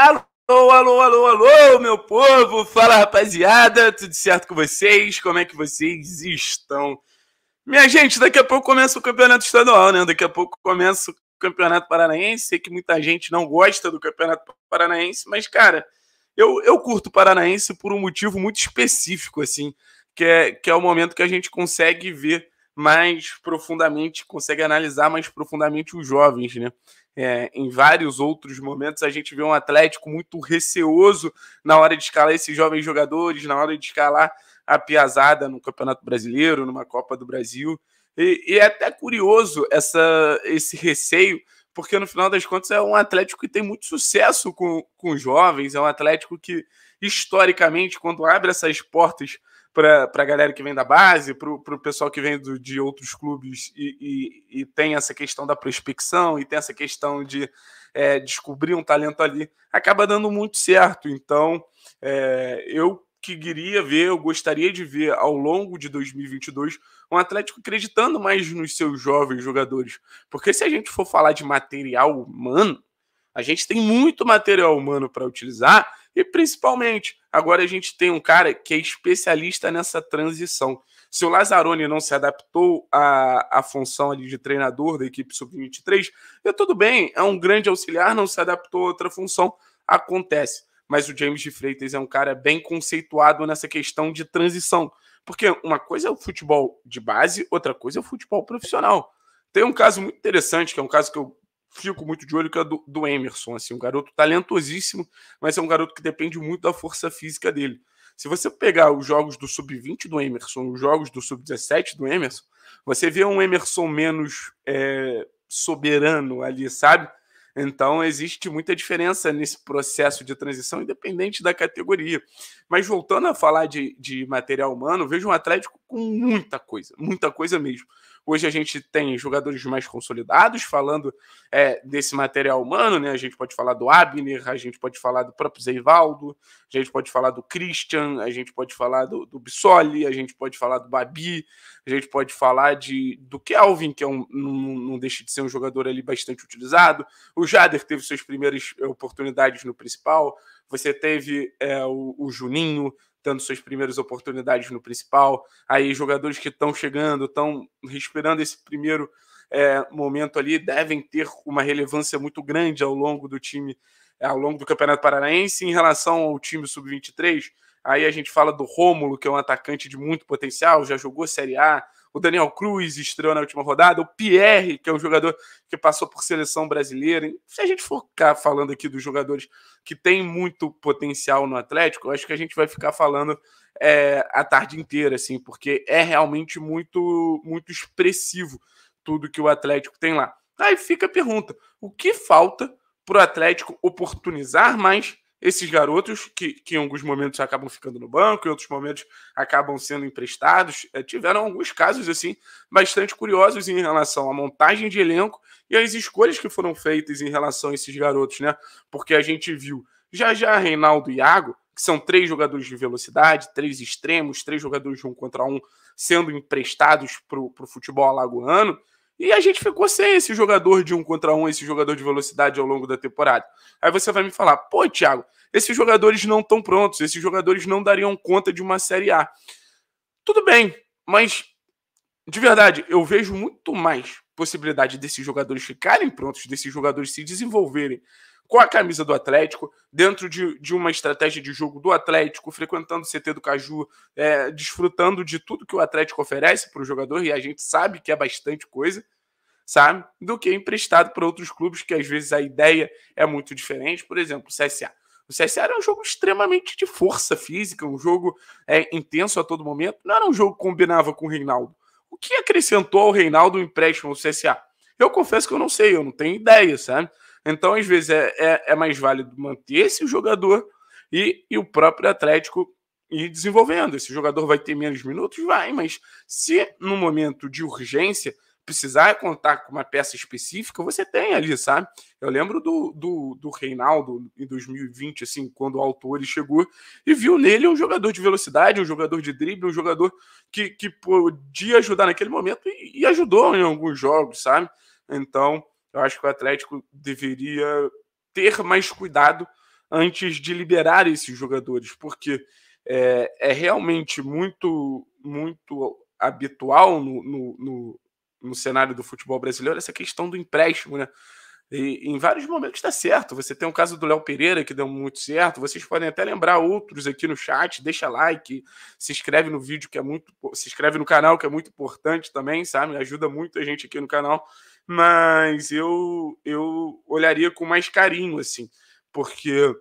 Alô, alô, alô, alô, meu povo! Fala, rapaziada! Tudo certo com vocês? Como é que vocês estão? Minha gente, daqui a pouco começa o campeonato estadual, né? Daqui a pouco começa o campeonato paranaense. Sei que muita gente não gosta do campeonato paranaense, mas, cara, eu, eu curto paranaense por um motivo muito específico, assim, que é, que é o momento que a gente consegue ver mais profundamente, consegue analisar mais profundamente os jovens, né? É, em vários outros momentos a gente vê um Atlético muito receoso na hora de escalar esses jovens jogadores, na hora de escalar a piazada no Campeonato Brasileiro, numa Copa do Brasil. E, e é até curioso essa, esse receio, porque no final das contas é um Atlético que tem muito sucesso com, com jovens, é um Atlético que, historicamente, quando abre essas portas para a galera que vem da base, para o pessoal que vem do, de outros clubes e, e, e, tem essa questão da prospecção e tem essa questão de é, descobrir um talento ali, acaba dando muito certo. Então, é, eu que queria ver, eu gostaria de ver ao longo de 2022 um Atlético acreditando mais nos seus jovens jogadores. Porque se a gente for falar de material humano, a gente tem muito material humano para utilizar e principalmente, agora a gente tem um cara que é especialista nessa transição. Se o Lazzaroni não se adaptou à, à função ali de treinador da equipe sub-23, é tudo bem, é um grande auxiliar, não se adaptou a outra função, acontece. Mas o James de Freitas é um cara bem conceituado nessa questão de transição. Porque uma coisa é o futebol de base, outra coisa é o futebol profissional. Tem um caso muito interessante, que é um caso que eu fico muito de olho, que é do, do Emerson. Assim, um garoto talentosíssimo, mas é um garoto que depende muito da força física dele. Se você pegar os jogos do sub-20 do Emerson, os jogos do sub-17 do Emerson, você vê um Emerson menos é, soberano ali, sabe? Então existe muita diferença nesse processo de transição, independente da categoria. Mas voltando a falar de, de material humano, vejo um Atlético com muita coisa, muita coisa mesmo. Hoje a gente tem jogadores mais consolidados falando é, desse material humano, né? A gente pode falar do Abner, a gente pode falar do próprio Zeivaldo, a gente pode falar do Christian, a gente pode falar do, do Bissoli, a gente pode falar do Babi, a gente pode falar de do Kelvin, que é um, não, não deixa de ser um jogador ali bastante utilizado. O Jader teve suas primeiras oportunidades no principal. Você teve é, o, o Juninho, tendo suas primeiras oportunidades no principal, aí jogadores que estão chegando, estão respirando esse primeiro é, momento ali, devem ter uma relevância muito grande ao longo do time, é, ao longo do Campeonato Paranaense. Em relação ao time sub-23, aí a gente fala do Rômulo, que é um atacante de muito potencial, já jogou Série A, o Daniel Cruz estreou na última rodada, o Pierre, que é um jogador que passou por seleção brasileira. Se a gente for ficar falando aqui dos jogadores que tem muito potencial no Atlético, eu acho que a gente vai ficar falando é, a tarde inteira, assim, porque é realmente muito, muito expressivo tudo que o Atlético tem lá. Aí fica a pergunta: o que falta para o Atlético oportunizar mais esses garotos, que, que em alguns momentos acabam ficando no banco, em outros momentos acabam sendo emprestados, é, tiveram alguns casos assim bastante curiosos em relação à montagem de elenco e às escolhas que foram feitas em relação a esses garotos, né? Porque a gente viu já já Reinaldo e Iago, que são três jogadores de velocidade, três extremos, três jogadores de um contra um sendo emprestados para o futebol alagoano. E a gente ficou sem esse jogador de um contra um, esse jogador de velocidade ao longo da temporada. Aí você vai me falar, pô, Thiago, esses jogadores não estão prontos, esses jogadores não dariam conta de uma Série A. Tudo bem, mas de verdade, eu vejo muito mais possibilidade desses jogadores ficarem prontos, desses jogadores se desenvolverem com a camisa do Atlético, dentro de, de uma estratégia de jogo do Atlético, frequentando o CT do Caju, é, desfrutando de tudo que o Atlético oferece para o jogador, e a gente sabe que é bastante coisa, sabe? Do que emprestado para outros clubes, que às vezes a ideia é muito diferente. Por exemplo, o CSA. O CSA era um jogo extremamente de força física, um jogo é, intenso a todo momento. Não era um jogo que combinava com o Reinaldo. O que acrescentou ao Reinaldo o empréstimo ao CSA? Eu confesso que eu não sei, eu não tenho ideia, sabe? Então, às vezes, é, é, é mais válido manter esse jogador e, e o próprio Atlético ir desenvolvendo. Esse jogador vai ter menos minutos? Vai, mas se no momento de urgência precisar contar com uma peça específica, você tem ali, sabe? Eu lembro do, do, do Reinaldo em 2020, assim, quando o autor chegou e viu nele um jogador de velocidade, um jogador de drible, um jogador que, que podia ajudar naquele momento e, e ajudou em alguns jogos, sabe? Então, eu acho que o Atlético deveria ter mais cuidado antes de liberar esses jogadores, porque é, é realmente muito, muito habitual no, no, no, no, cenário do futebol brasileiro essa questão do empréstimo, né? E, em vários momentos está certo. Você tem o caso do Léo Pereira, que deu muito certo. Vocês podem até lembrar outros aqui no chat. Deixa like, se inscreve no vídeo, que é muito. Se inscreve no canal, que é muito importante também, sabe? Ajuda muito a gente aqui no canal mas eu, eu olharia com mais carinho, assim, porque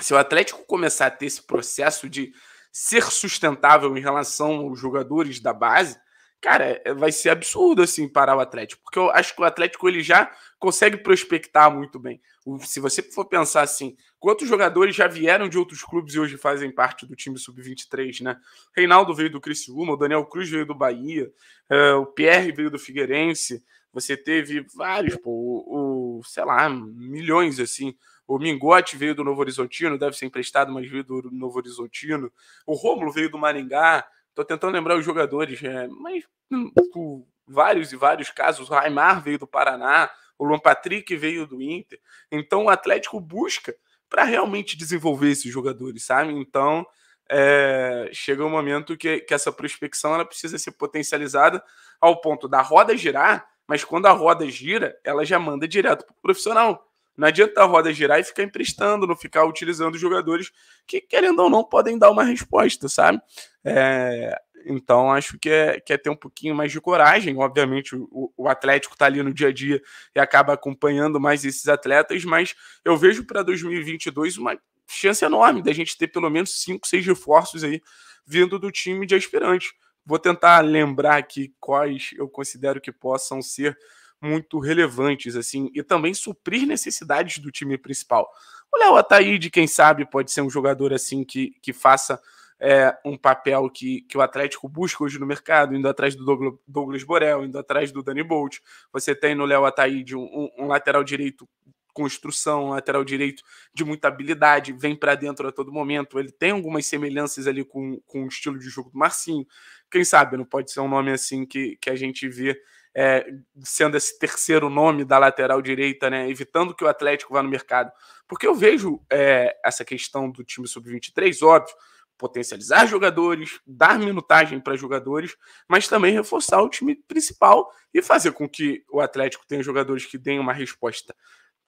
se o Atlético começar a ter esse processo de ser sustentável em relação aos jogadores da base, cara, é, vai ser absurdo assim parar o Atlético, porque eu acho que o Atlético ele já consegue prospectar muito bem. Se você for pensar assim, quantos jogadores já vieram de outros clubes e hoje fazem parte do time sub-23, né? Reinaldo veio do Criciúma, o Daniel Cruz veio do Bahia, é, o Pierre veio do Figueirense, você teve vários, pô, o, o, sei lá, milhões assim. O Mingote veio do Novo Horizontino, deve ser emprestado, mas veio do Novo Horizontino. O Rômulo veio do Maringá. Tô tentando lembrar os jogadores, é, mas hum, vários e vários casos. O Raimar veio do Paraná, o Luan Patrick veio do Inter. Então o Atlético busca para realmente desenvolver esses jogadores, sabe? Então é, chega um momento que, que essa prospecção ela precisa ser potencializada ao ponto da roda girar mas quando a roda gira, ela já manda direto para o profissional. Não adianta a roda girar e ficar emprestando, não ficar utilizando jogadores que, querendo ou não, podem dar uma resposta, sabe? É, então, acho que é, que é ter um pouquinho mais de coragem. Obviamente, o, o Atlético está ali no dia a dia e acaba acompanhando mais esses atletas, mas eu vejo para 2022 uma chance enorme da gente ter pelo menos cinco, seis reforços aí vindo do time de aspirantes. Vou tentar lembrar aqui quais eu considero que possam ser muito relevantes, assim, e também suprir necessidades do time principal. O Léo Ataíde, quem sabe, pode ser um jogador assim que, que faça é, um papel que, que o Atlético busca hoje no mercado, indo atrás do Douglas, Borel, indo atrás do Dani Bolt. Você tem no Léo Ataíde um, um, lateral direito construção, lateral direito de muita habilidade, vem para dentro a todo momento. Ele tem algumas semelhanças ali com, com o estilo de jogo do Marcinho. Quem sabe, não pode ser um nome assim que, que a gente vê é, sendo esse terceiro nome da lateral direita, né? Evitando que o Atlético vá no mercado. Porque eu vejo é, essa questão do time sub-23, óbvio, potencializar jogadores, dar minutagem para jogadores, mas também reforçar o time principal e fazer com que o Atlético tenha jogadores que deem uma resposta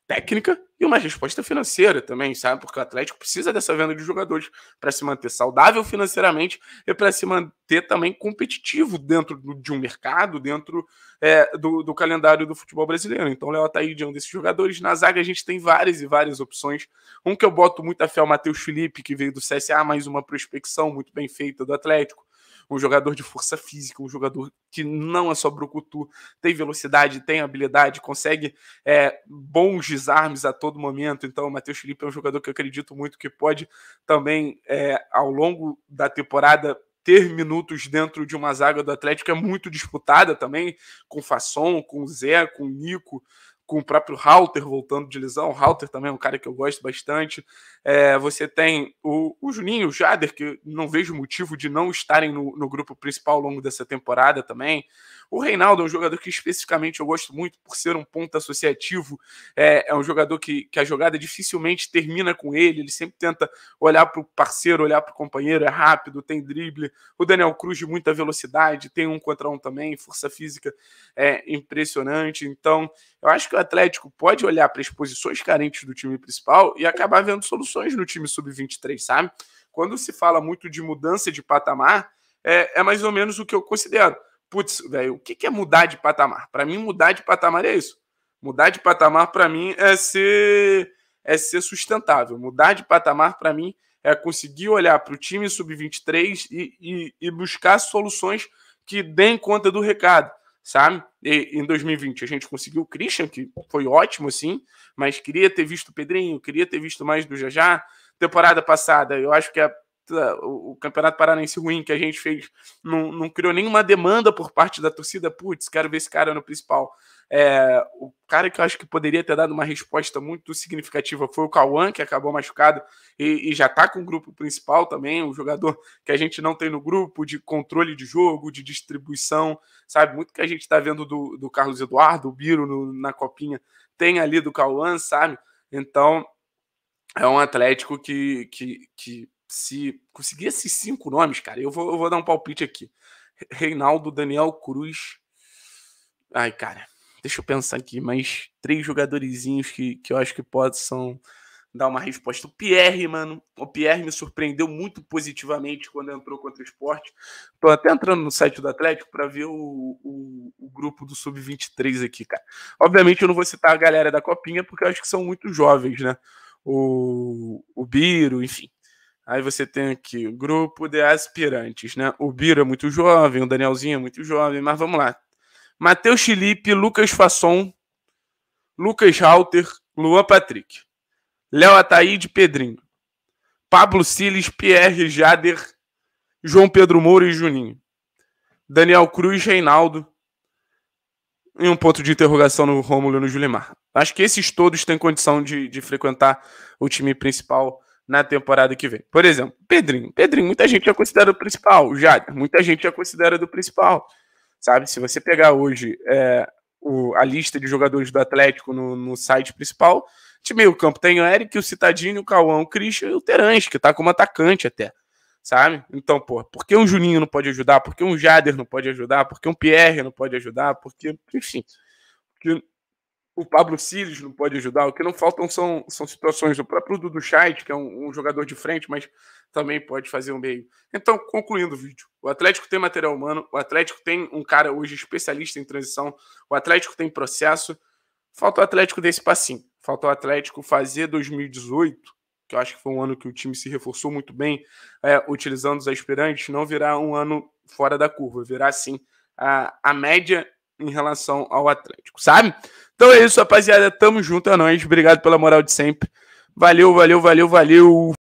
técnica e uma resposta financeira também, sabe? Porque o Atlético precisa dessa venda de jogadores para se manter saudável financeiramente e para se manter também competitivo dentro de um mercado, dentro é, do, do, calendário do futebol brasileiro. Então, o Léo tá aí de um desses jogadores. Na zaga, a gente tem várias e várias opções. Um que eu boto muita fé é o Matheus Felipe, que veio do CSA, mais uma prospecção muito bem feita do Atlético um jogador de força física, um jogador que não é só brucutu, tem velocidade, tem habilidade, consegue é, bons desarmes a todo momento. Então, o Matheus Felipe é um jogador que eu acredito muito que pode também, é, ao longo da temporada, ter minutos dentro de uma zaga do Atlético é muito disputada também, com Fasson, com Zé, com Nico com o próprio Halter voltando de lesão. O Halter também é um cara que eu gosto bastante. É, você tem o, o Juninho, o Jader, que não vejo motivo de não estarem no, no, grupo principal ao longo dessa temporada também. O Reinaldo é um jogador que especificamente eu gosto muito por ser um ponto associativo. É, é um jogador que, que a jogada dificilmente termina com ele. Ele sempre tenta olhar para o parceiro, olhar para o companheiro. É rápido, tem drible. O Daniel Cruz de muita velocidade, tem um contra um também, força física é impressionante. Então, eu acho que o Atlético pode olhar para as posições carentes do time principal e acabar vendo soluções no time sub-23, sabe? Quando se fala muito de mudança de patamar, é, é mais ou menos o que eu considero. Putz, velho, o que, é mudar de patamar? Para mim, mudar de patamar é isso. Mudar de patamar, para mim, é ser, é ser sustentável. Mudar de patamar, para mim, é conseguir olhar para o time sub-23 e, e, e buscar soluções que deem conta do recado sabe? E, em 2020 a gente conseguiu o Christian, que foi ótimo, sim, mas queria ter visto o Pedrinho, queria ter visto mais do Jajá. Temporada passada, eu acho que a, a, o Campeonato Paranaense ruim que a gente fez não, não criou nenhuma demanda por parte da torcida. Putz, quero ver esse cara no principal. É, o cara que eu acho que poderia ter dado uma resposta muito significativa foi o Cauã, que acabou machucado e, e já está com o grupo principal também, um jogador que a gente não tem no grupo, de controle de jogo, de distribuição, sabe? Muito que a gente está vendo do, do, Carlos Eduardo, o Biro no, na copinha, tem ali do Cauã, sabe? Então, é um Atlético que, que, que se conseguir esses cinco nomes, cara, eu vou, eu vou dar um palpite aqui. Reinaldo, Daniel Cruz. Ai, cara deixa eu pensar aqui, mais três jogadorizinhos que, que eu acho que possam dar uma resposta. O Pierre, mano, o Pierre me surpreendeu muito positivamente quando entrou contra o esporte. Tô até entrando no site do Atlético para ver o, o, o, grupo do Sub-23 aqui, cara. Obviamente eu não vou citar a galera da Copinha, porque eu acho que são muito jovens, né? O, o Biro, enfim. Aí você tem aqui o grupo de aspirantes, né? O Biro é muito jovem, o Danielzinho é muito jovem, mas vamos lá. Matheus Felipe, Lucas Fasson, Lucas Halter, Luan Patrick, Léo Ataíde Pedrinho, Pablo Siles, Pierre Jader, João Pedro Moura e Juninho, Daniel Cruz, Reinaldo, e um ponto de interrogação no Rômulo e no Julimar. Acho que esses todos têm condição de, de frequentar o time principal na temporada que vem. Por exemplo, Pedrinho. Pedrinho, muita gente já considera o principal. Jader, muita gente já considera do principal sabe? Se você pegar hoje é, o, a lista de jogadores do Atlético no, no site principal, de meio campo tem o Eric, o Citadinho, o Cauã, o Christian e o Terence que tá como atacante até, sabe? Então, pô, por que um Juninho não pode ajudar? Por que um Jader não pode ajudar? Por que um Pierre não pode ajudar? Porque, enfim, porque o Pablo Siles não pode ajudar. O que não faltam são, são situações. O próprio Dudu Scheidt, que é um, um, jogador de frente, mas também pode fazer um meio. Então, concluindo o vídeo, o Atlético tem material humano, o Atlético tem um cara hoje especialista em transição, o Atlético tem processo. Falta o Atlético desse passinho. Falta o Atlético fazer 2018, que eu acho que foi um ano que o time se reforçou muito bem, é, utilizando os aspirantes, não virar um ano fora da curva, virar sim a, a média em relação ao Atlético, sabe? Então é isso, rapaziada. Tamo junto, é nóis. Obrigado pela moral de sempre. Valeu, valeu, valeu, valeu.